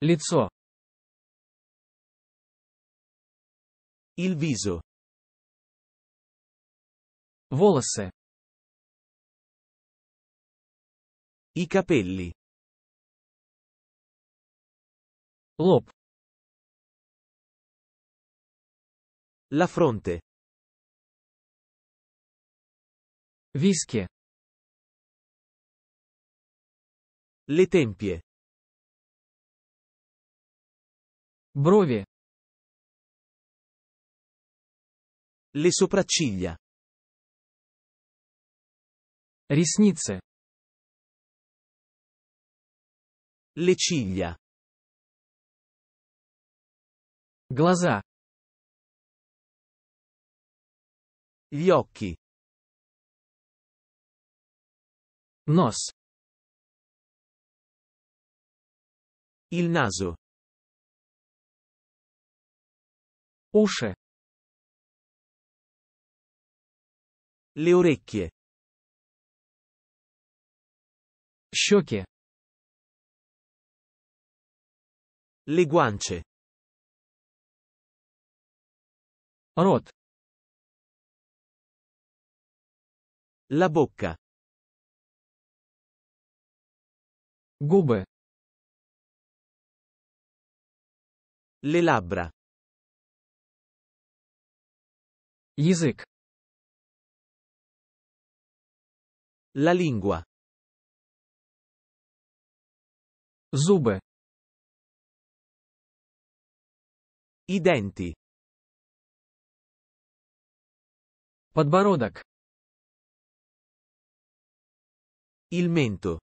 Лицо. Il viso. Волосы. I capelli. Лоб. La fronte. Виски. Le tempie. Брови. Le sopracciglia. Ресницы. Le ciglia. Глаза. Gli occhi. Нос. Il naso. Usce. Le orecchie. Щеки. Le guance. Рот. La bocca. Губы. Le labbra. Язык. La lingua. Зубы. I denti. Подбородок. Il mento.